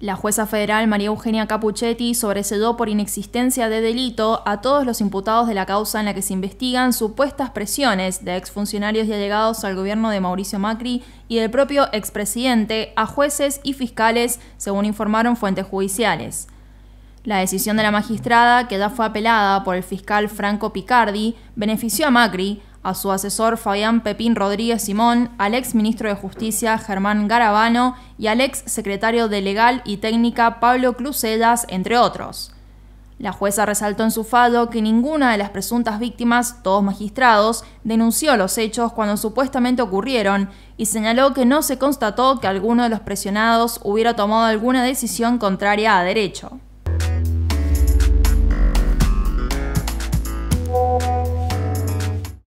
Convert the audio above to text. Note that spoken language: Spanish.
La jueza federal María Eugenia Capuchetti sobresedó por inexistencia de delito a todos los imputados de la causa en la que se investigan supuestas presiones de exfuncionarios y allegados al gobierno de Mauricio Macri y del propio expresidente a jueces y fiscales, según informaron fuentes judiciales. La decisión de la magistrada, que ya fue apelada por el fiscal Franco Picardi, benefició a Macri, a su asesor Fabián Pepín Rodríguez Simón, al ex ministro de Justicia Germán Garabano y al ex secretario de Legal y Técnica Pablo Cruzellas, entre otros. La jueza resaltó en su fallo que ninguna de las presuntas víctimas, todos magistrados, denunció los hechos cuando supuestamente ocurrieron y señaló que no se constató que alguno de los presionados hubiera tomado alguna decisión contraria a derecho.